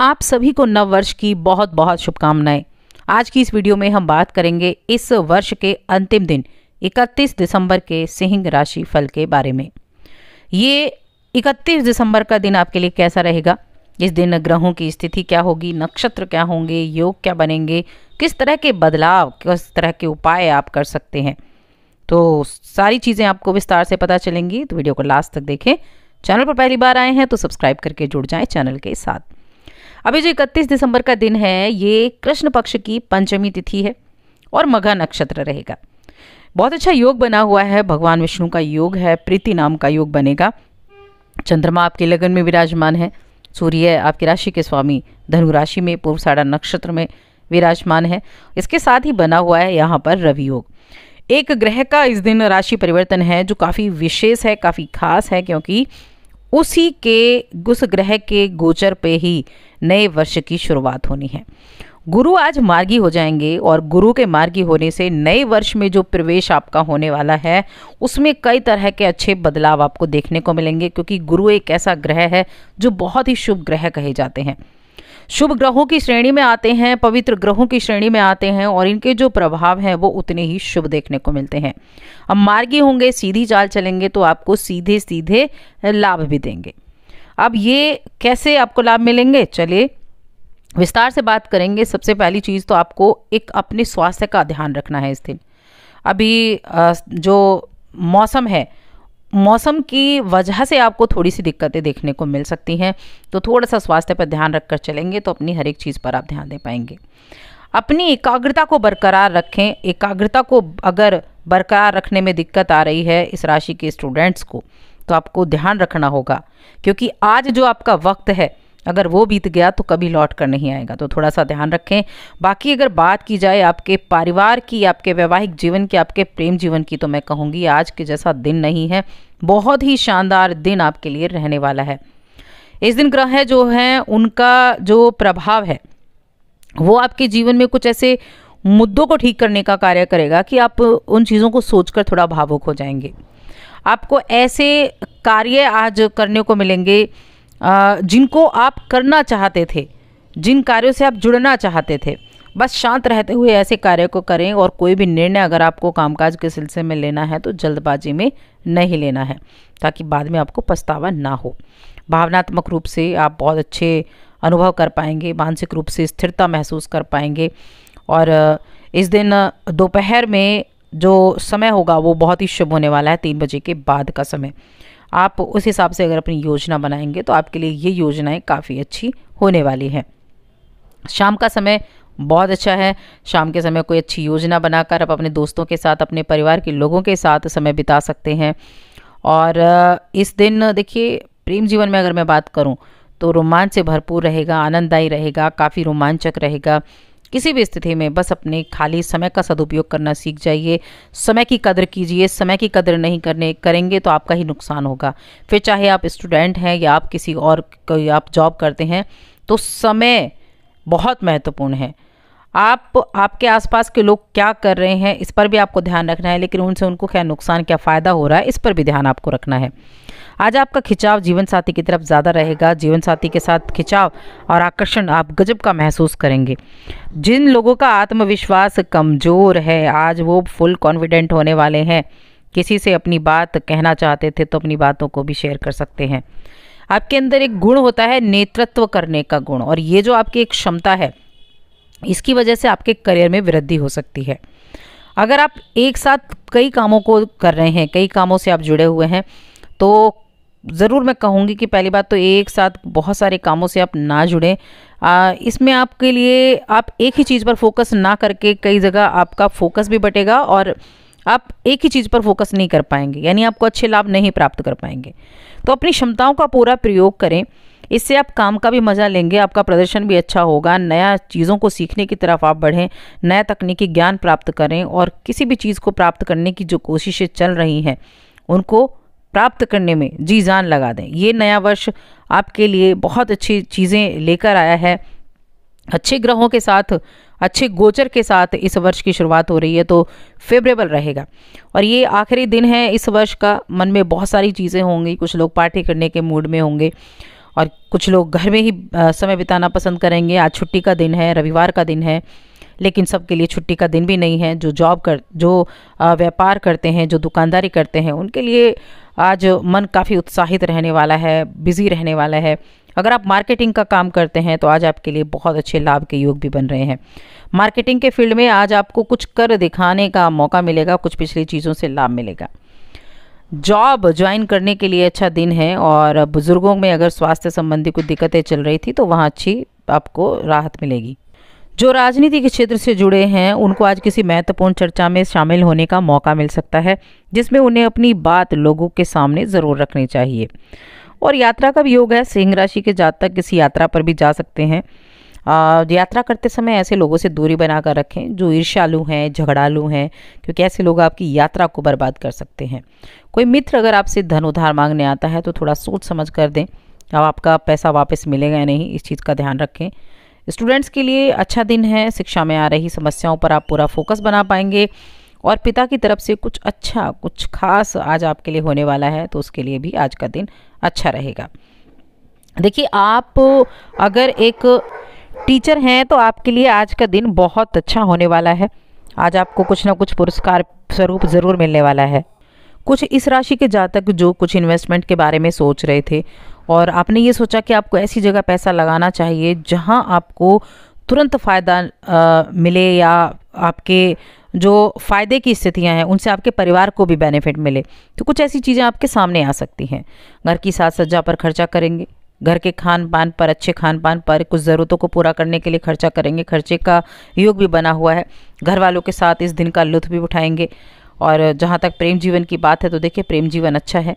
आप सभी को नव वर्ष की बहुत बहुत शुभकामनाएं आज की इस वीडियो में हम बात करेंगे इस वर्ष के अंतिम दिन 31 दिसंबर के सिंह राशि फल के बारे में ये 31 दिसंबर का दिन आपके लिए कैसा रहेगा इस दिन ग्रहों की स्थिति क्या होगी नक्षत्र क्या होंगे योग क्या बनेंगे किस तरह के बदलाव किस तरह के उपाय आप कर सकते हैं तो सारी चीज़ें आपको विस्तार से पता चलेंगी तो वीडियो को लास्ट तक देखें चैनल पर पहली बार आए हैं तो सब्सक्राइब करके जुड़ जाएं चैनल के साथ अभी जो इकतीस दिसंबर का दिन है ये कृष्ण पक्ष की पंचमी तिथि है और मघा नक्षत्र रहेगा बहुत अच्छा योग बना हुआ है भगवान विष्णु का योग है प्रीति नाम का योग बनेगा चंद्रमा आपके लगन में विराजमान है सूर्य आपकी राशि के स्वामी धनु राशि में पूर्व साढ़ा नक्षत्र में विराजमान है इसके साथ ही बना हुआ है यहाँ पर रवि योग एक ग्रह का इस दिन राशि परिवर्तन है जो काफ़ी विशेष है काफ़ी खास है क्योंकि उसी के गुस ग्रह के गोचर पे ही नए वर्ष की शुरुआत होनी है गुरु आज मार्गी हो जाएंगे और गुरु के मार्गी होने से नए वर्ष में जो प्रवेश आपका होने वाला है उसमें कई तरह के अच्छे बदलाव आपको देखने को मिलेंगे क्योंकि गुरु एक ऐसा ग्रह है जो बहुत ही शुभ ग्रह कहे जाते हैं शुभ ग्रहों की श्रेणी में आते हैं पवित्र ग्रहों की श्रेणी में आते हैं और इनके जो प्रभाव हैं वो उतने ही शुभ देखने को मिलते हैं अब मार्गी होंगे सीधी चाल चलेंगे तो आपको सीधे सीधे लाभ भी देंगे अब ये कैसे आपको लाभ मिलेंगे चलिए विस्तार से बात करेंगे सबसे पहली चीज़ तो आपको एक अपने स्वास्थ्य का ध्यान रखना है इस दिन अभी जो मौसम है मौसम की वजह से आपको थोड़ी सी दिक्कतें देखने को मिल सकती हैं तो थोड़ा सा स्वास्थ्य पर ध्यान रखकर चलेंगे तो अपनी हर एक चीज़ पर आप ध्यान दे पाएंगे अपनी एकाग्रता को बरकरार रखें एकाग्रता को अगर बरकरार रखने में दिक्कत आ रही है इस राशि के स्टूडेंट्स को तो आपको ध्यान रखना होगा क्योंकि आज जो आपका वक्त है अगर वो बीत गया तो कभी लौट कर नहीं आएगा तो थोड़ा सा ध्यान रखें बाकी अगर बात की जाए आपके परिवार की आपके वैवाहिक जीवन की आपके प्रेम जीवन की तो मैं कहूँगी आज के जैसा दिन नहीं है बहुत ही शानदार दिन आपके लिए रहने वाला है इस दिन ग्रह जो हैं उनका जो प्रभाव है वो आपके जीवन में कुछ ऐसे मुद्दों को ठीक करने का कार्य करेगा कि आप उन चीज़ों को सोचकर थोड़ा भावुक हो जाएंगे आपको ऐसे कार्य आज करने को मिलेंगे जिनको आप करना चाहते थे जिन कार्यों से आप जुड़ना चाहते थे बस शांत रहते हुए ऐसे कार्य को करें और कोई भी निर्णय अगर आपको कामकाज के सिलसिले में लेना है तो जल्दबाजी में नहीं लेना है ताकि बाद में आपको पछतावा ना हो भावनात्मक रूप से आप बहुत अच्छे अनुभव कर पाएंगे मानसिक रूप से स्थिरता महसूस कर पाएंगे और इस दिन दोपहर में जो समय होगा वो बहुत ही शुभ होने वाला है तीन बजे के बाद का समय आप उस हिसाब से अगर अपनी योजना बनाएंगे तो आपके लिए ये योजनाएं काफ़ी अच्छी होने वाली हैं शाम का समय बहुत अच्छा है शाम के समय कोई अच्छी योजना बनाकर आप अपने दोस्तों के साथ अपने परिवार के लोगों के साथ समय बिता सकते हैं और इस दिन देखिए प्रेम जीवन में अगर मैं बात करूं तो रोमांच से भरपूर रहेगा आनंददायी रहेगा काफ़ी रोमांचक रहेगा किसी भी स्थिति में बस अपने खाली समय का सदुपयोग करना सीख जाइए समय की कदर कीजिए समय की कदर नहीं करने करेंगे तो आपका ही नुकसान होगा फिर चाहे आप स्टूडेंट हैं या आप किसी और कोई आप जॉब करते हैं तो समय बहुत महत्वपूर्ण है आप आपके आसपास के लोग क्या कर रहे हैं इस पर भी आपको ध्यान रखना है लेकिन उनसे उनको क्या नुकसान क्या फ़ायदा हो रहा है इस पर भी ध्यान आपको रखना है आज आपका खिंचाव जीवन साथी की तरफ ज़्यादा रहेगा जीवन साथी के साथ खिंचाव और आकर्षण आप गजब का महसूस करेंगे जिन लोगों का आत्मविश्वास कमज़ोर है आज वो फुल कॉन्फिडेंट होने वाले हैं किसी से अपनी बात कहना चाहते थे तो अपनी बातों को भी शेयर कर सकते हैं आपके अंदर एक गुण होता है नेतृत्व करने का गुण और ये जो आपकी एक क्षमता है इसकी वजह से आपके करियर में वृद्धि हो सकती है अगर आप एक साथ कई कामों को कर रहे हैं कई कामों से आप जुड़े हुए हैं तो ज़रूर मैं कहूँगी कि पहली बात तो एक साथ बहुत सारे कामों से आप ना जुड़ें इसमें आपके लिए आप एक ही चीज़ पर फोकस ना करके कई जगह आपका फोकस भी बटेगा और आप एक ही चीज़ पर फोकस नहीं कर पाएंगे यानी आपको अच्छे लाभ नहीं प्राप्त कर पाएंगे तो अपनी क्षमताओं का पूरा प्रयोग करें इससे आप काम का भी मज़ा लेंगे आपका प्रदर्शन भी अच्छा होगा नया चीज़ों को सीखने की तरफ आप बढ़ें नया तकनीकी ज्ञान प्राप्त करें और किसी भी चीज़ को प्राप्त करने की जो कोशिशें चल रही हैं उनको प्राप्त करने में जी जान लगा दें ये नया वर्ष आपके लिए बहुत अच्छी चीज़ें लेकर आया है अच्छे ग्रहों के साथ अच्छे गोचर के साथ इस वर्ष की शुरुआत हो रही है तो फेवरेबल रहेगा और ये आखिरी दिन है इस वर्ष का मन में बहुत सारी चीज़ें होंगी कुछ लोग पार्टी करने के मूड में होंगे और कुछ लोग घर में ही समय बिताना पसंद करेंगे आज छुट्टी का दिन है रविवार का दिन है लेकिन सबके लिए छुट्टी का दिन भी नहीं है जो जॉब कर जो व्यापार करते हैं जो दुकानदारी करते हैं उनके लिए आज मन काफ़ी उत्साहित रहने वाला है बिजी रहने वाला है अगर आप मार्केटिंग का काम करते हैं तो आज आपके लिए बहुत अच्छे लाभ के योग भी बन रहे हैं मार्केटिंग के फील्ड में आज आपको कुछ कर दिखाने का मौका मिलेगा कुछ पिछली चीज़ों से लाभ मिलेगा जॉब ज्वाइन करने के लिए अच्छा दिन है और बुज़ुर्गों में अगर स्वास्थ्य संबंधी कुछ दिक्कतें चल रही थी तो वहाँ अच्छी आपको राहत मिलेगी जो राजनीति के क्षेत्र से जुड़े हैं उनको आज किसी महत्वपूर्ण चर्चा में शामिल होने का मौका मिल सकता है जिसमें उन्हें अपनी बात लोगों के सामने ज़रूर रखनी चाहिए और यात्रा का भी योग है सिंह राशि के जातक किसी यात्रा पर भी जा सकते हैं यात्रा करते समय ऐसे लोगों से दूरी बनाकर रखें जो ईर्ष्यालु हैं झगड़ालू हैं क्योंकि ऐसे लोग आपकी यात्रा को बर्बाद कर सकते हैं कोई मित्र अगर आपसे धन उधार मांगने आता है तो थोड़ा सोच समझ कर दें अब आपका पैसा वापस मिलेगा या नहीं इस चीज़ का ध्यान रखें स्टूडेंट्स के लिए अच्छा दिन है शिक्षा में आ रही समस्याओं पर आप पूरा फोकस बना पाएंगे और पिता की तरफ से कुछ अच्छा कुछ खास आज आपके लिए होने वाला है तो उसके लिए भी आज का दिन अच्छा रहेगा देखिए आप अगर एक टीचर हैं तो आपके लिए आज का दिन बहुत अच्छा होने वाला है आज आपको कुछ ना कुछ पुरस्कार स्वरूप ज़रूर मिलने वाला है कुछ इस राशि के जातक जो कुछ इन्वेस्टमेंट के बारे में सोच रहे थे और आपने ये सोचा कि आपको ऐसी जगह पैसा लगाना चाहिए जहां आपको तुरंत फ़ायदा मिले या आपके जो फ़ायदे की स्थितियां हैं उनसे आपके परिवार को भी बेनिफिट मिले तो कुछ ऐसी चीज़ें आपके सामने आ सकती हैं घर की साज सज्जा पर खर्चा करेंगे घर के खान पान पर अच्छे खान पान पर कुछ ज़रूरतों को पूरा करने के लिए खर्चा करेंगे खर्चे का योग भी बना हुआ है घर वालों के साथ इस दिन का लुत्फ भी उठाएंगे और जहाँ तक प्रेम जीवन की बात है तो देखिए प्रेम जीवन अच्छा है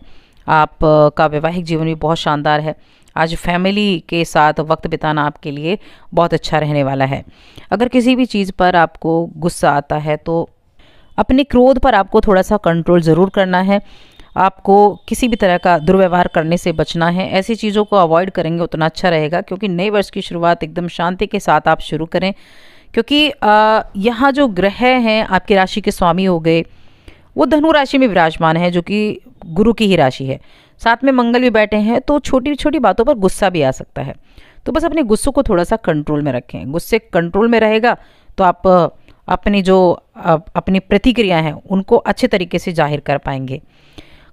आप का वैवाहिक जीवन भी बहुत शानदार है आज फैमिली के साथ वक्त बिताना आपके लिए बहुत अच्छा रहने वाला है अगर किसी भी चीज़ पर आपको गुस्सा आता है तो अपने क्रोध पर आपको थोड़ा सा कंट्रोल ज़रूर करना है आपको किसी भी तरह का दुर्व्यवहार करने से बचना है ऐसी चीज़ों को अवॉइड करेंगे उतना अच्छा रहेगा क्योंकि नए वर्ष की शुरुआत एकदम शांति के साथ आप शुरू करें क्योंकि यहाँ जो ग्रह हैं आपकी राशि के स्वामी हो गए वो धनु राशि में विराजमान है जो कि गुरु की ही राशि है साथ में मंगल भी बैठे हैं तो छोटी छोटी बातों पर गुस्सा भी आ सकता है तो बस अपने गुस्से को थोड़ा सा कंट्रोल में रखें गुस्से कंट्रोल में रहेगा तो आप अपनी जो अपनी प्रतिक्रिया हैं उनको अच्छे तरीके से जाहिर कर पाएंगे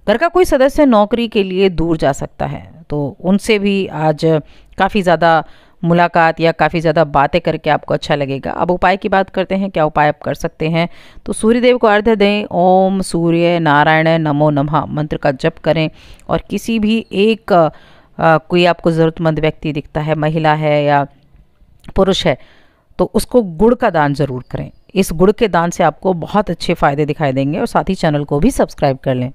घर का कोई सदस्य नौकरी के लिए दूर जा सकता है तो उनसे भी आज काफ़ी ज़्यादा मुलाकात या काफ़ी ज़्यादा बातें करके आपको अच्छा लगेगा अब उपाय की बात करते हैं क्या उपाय आप कर सकते हैं तो सूर्यदेव को अर्ध्य दें ओम सूर्य नारायण नमो नमः मंत्र का जप करें और किसी भी एक आ, कोई आपको ज़रूरतमंद व्यक्ति दिखता है महिला है या पुरुष है तो उसको गुड़ का दान ज़रूर करें इस गुड़ के दान से आपको बहुत अच्छे फ़ायदे दिखाई देंगे और साथ ही चैनल को भी सब्सक्राइब कर लें